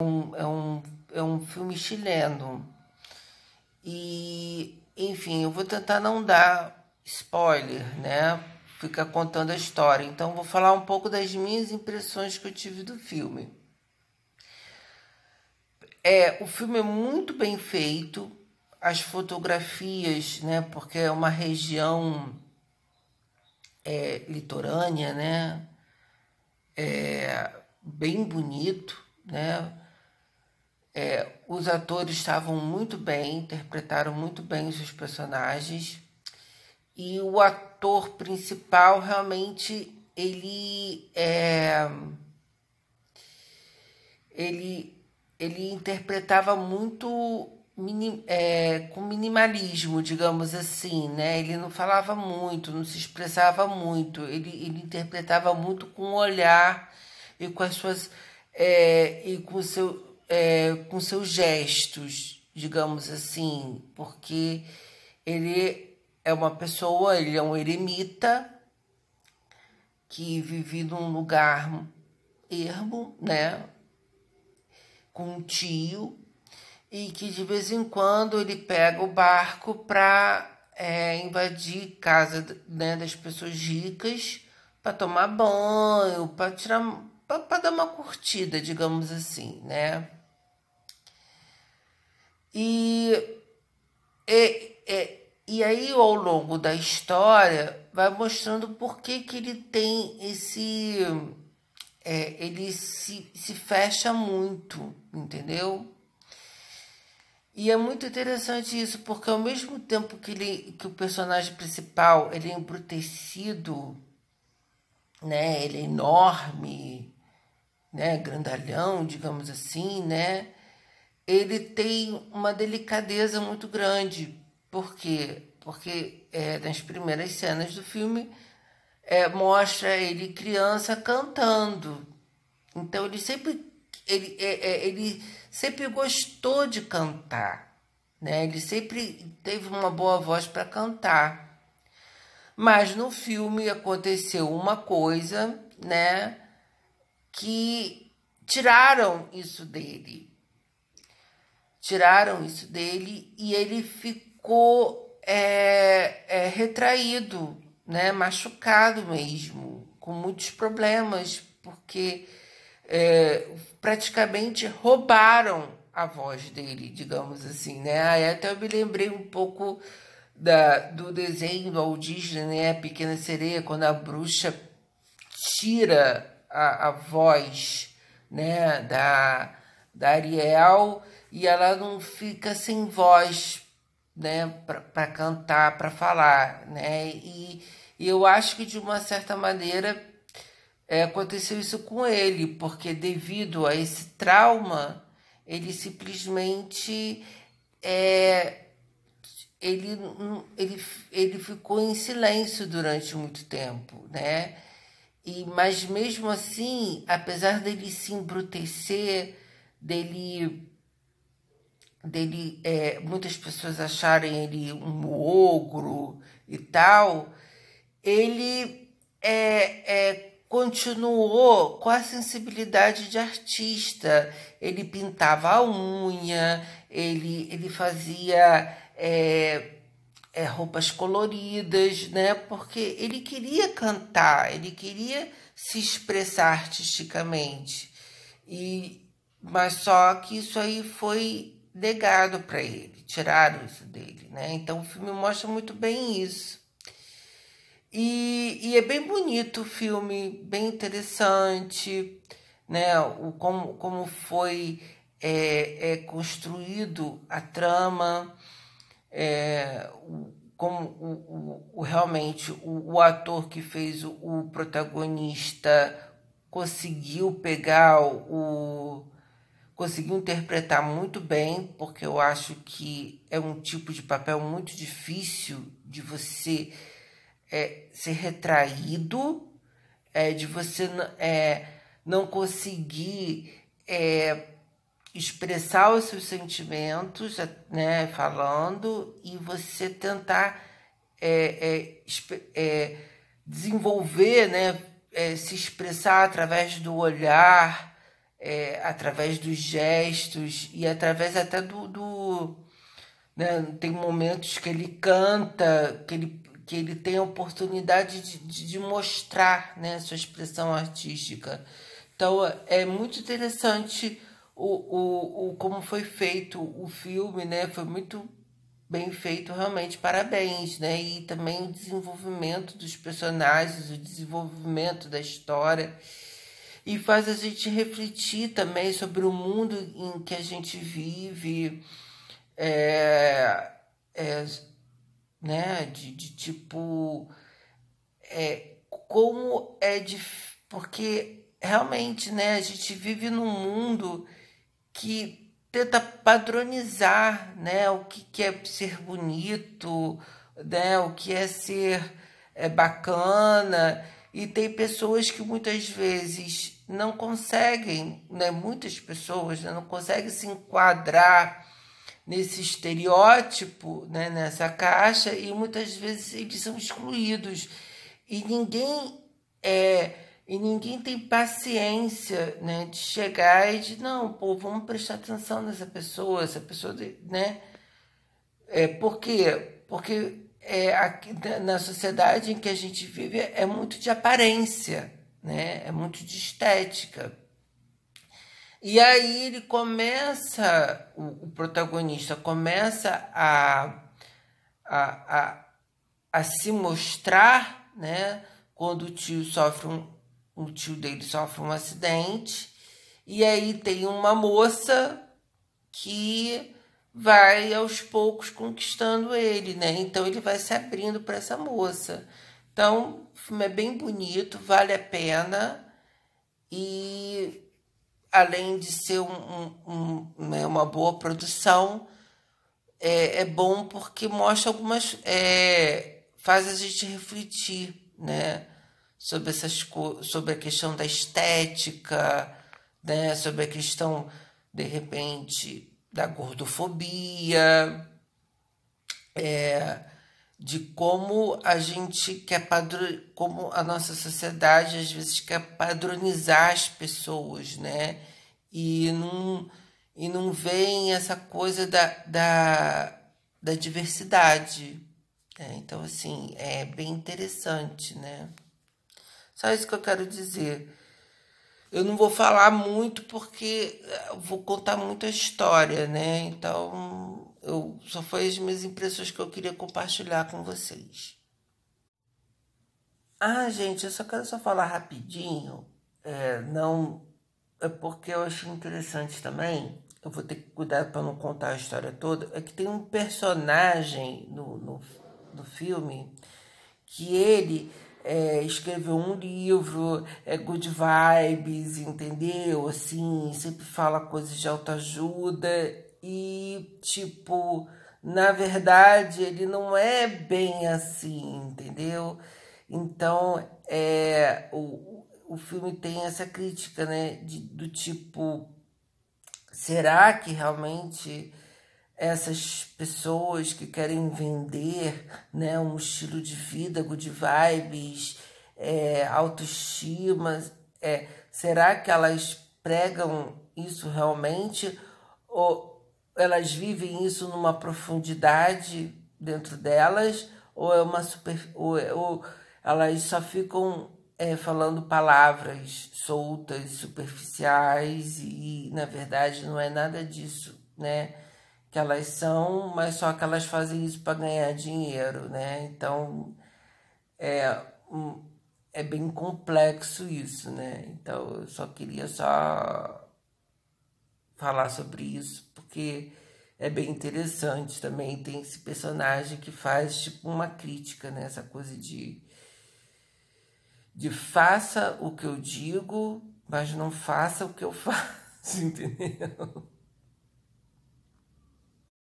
É um, é, um, é um filme chileno. E, enfim, eu vou tentar não dar spoiler, né? Fica contando a história. Então, vou falar um pouco das minhas impressões que eu tive do filme. É, o filme é muito bem feito, as fotografias, né? Porque é uma região é, litorânea, né? É, bem bonito, né? É, os atores estavam muito bem, interpretaram muito bem os seus personagens. E o ator principal realmente ele é, ele ele interpretava muito minim, é, com minimalismo, digamos assim, né? Ele não falava muito, não se expressava muito, ele, ele interpretava muito com o olhar e com as suas é, e com o seu é, com seus gestos, digamos assim, porque ele é uma pessoa, ele é um eremita que vive num lugar ermo, né? Com um tio, e que de vez em quando ele pega o barco para é, invadir casa né, das pessoas ricas para tomar banho, para tirar, para dar uma curtida, digamos assim, né? E, e, e, e aí, ao longo da história, vai mostrando por que, que ele tem esse. É, ele se, se fecha muito, entendeu? E é muito interessante isso, porque ao mesmo tempo que, ele, que o personagem principal ele é embrutecido, né? Ele é enorme, né? Grandalhão, digamos assim, né? ele tem uma delicadeza muito grande. Por quê? Porque é, nas primeiras cenas do filme é, mostra ele criança cantando. Então ele sempre, ele, é, é ele sempre gostou de cantar. Né? Ele sempre teve uma boa voz para cantar. Mas no filme aconteceu uma coisa, né, que tiraram isso dele tiraram isso dele e ele ficou é, é, retraído, né, machucado mesmo, com muitos problemas, porque é, praticamente roubaram a voz dele, digamos assim, né? Aí até eu me lembrei um pouco da, do desenho do Walt Disney, né? Pequena Sereia, quando a bruxa tira a, a voz, né? Da, da Ariel e ela não fica sem voz, né, para cantar, para falar, né? E, e, eu acho que de uma certa maneira é, aconteceu isso com ele, porque devido a esse trauma, ele simplesmente é, ele, ele, ele ficou em silêncio durante muito tempo, né? E, mas mesmo assim, apesar dele se embrutecer, dele dele é, muitas pessoas acharem ele um ogro e tal, ele é, é, continuou com a sensibilidade de artista. Ele pintava a unha, ele, ele fazia é, é, roupas coloridas, né? Porque ele queria cantar, ele queria se expressar artisticamente. E, mas só que isso aí foi negado para ele, tiraram isso dele, né? Então o filme mostra muito bem isso. E, e é bem bonito o filme, bem interessante, né? O, como, como foi é, é construído a trama, é, o, como o, o, o realmente o, ator que fez o, protagonista conseguiu pegar o conseguiu interpretar muito bem, porque eu acho que é um tipo de papel muito difícil de você é, ser retraído, é, de você é, não conseguir é, expressar os seus sentimentos, né, falando, e você tentar é, é, desenvolver, né, se expressar através do olhar é, através dos gestos e através até do. do né? Tem momentos que ele canta, que ele, que ele tem a oportunidade de, de, mostrar né? sua expressão artística. Então é muito interessante o, o, o como foi feito o filme, né? Foi muito bem feito realmente parabéns né e também o desenvolvimento dos personagens o desenvolvimento da história e faz a gente refletir também sobre o mundo em que a gente vive, é, é, né, de, de tipo, é, como é difícil, porque realmente né, a gente vive num mundo que tenta padronizar né, o que, que é ser bonito, né, o que é ser é, bacana, e tem pessoas que muitas vezes não conseguem, né, muitas pessoas né, não conseguem se enquadrar nesse estereótipo, né, nessa caixa, e muitas vezes eles são excluídos. E ninguém é, e ninguém tem paciência né, de chegar e de, não, pô, vamos prestar atenção nessa pessoa, essa pessoa, né? É, por quê? Porque é, aqui, né, na sociedade em que a gente vive é muito de aparência né? É muito de estética. E aí ele começa, o, o protagonista começa a, a, a, a, se mostrar, né? Quando o tio sofre um, o tio dele sofre um acidente, e aí tem uma moça que vai aos poucos conquistando ele, né? Então ele vai se abrindo para essa moça. Então, o filme é bem bonito, vale a pena e além de ser um, um, um, né, uma boa produção, é, é, bom porque mostra algumas. É, faz a gente refletir né, sobre, essas sobre a questão da estética, né, sobre a questão, de repente, da gordofobia. É, de como a gente quer padron... como a nossa sociedade às vezes quer padronizar as pessoas, né? E não, e não vem essa coisa da, da, da diversidade. Né? Então, assim, é bem interessante, né? Só isso que eu quero dizer. Eu não vou falar muito porque vou contar muita história, né? Então, eu só foi as minhas impressões que eu queria compartilhar com vocês. Ah, gente, eu só quero só falar rapidinho. É, não é porque eu achei interessante também. Eu vou ter que cuidar para não contar a história toda. É que tem um personagem no, no, no filme que ele é, escreveu um livro, é good vibes, entendeu? Assim, sempre fala coisas de autoajuda e, tipo, na verdade, ele não é bem assim, entendeu? Então, é, o, o filme tem essa crítica, né? De, do tipo, será que realmente essas pessoas que querem vender né, um estilo de vida, good vibes, é, autoestima, é, será que elas pregam isso realmente? Ou, elas vivem isso numa profundidade dentro delas ou é uma super ou, é, ou elas só ficam é, falando palavras soltas superficiais e na verdade não é nada disso né que elas são mas só que elas fazem isso para ganhar dinheiro né então é é bem complexo isso né então eu só queria só falar sobre isso porque é bem interessante também. Tem esse personagem que faz tipo uma crítica, né? Essa coisa de, de faça o que eu digo, mas não faça o que eu faço, entendeu?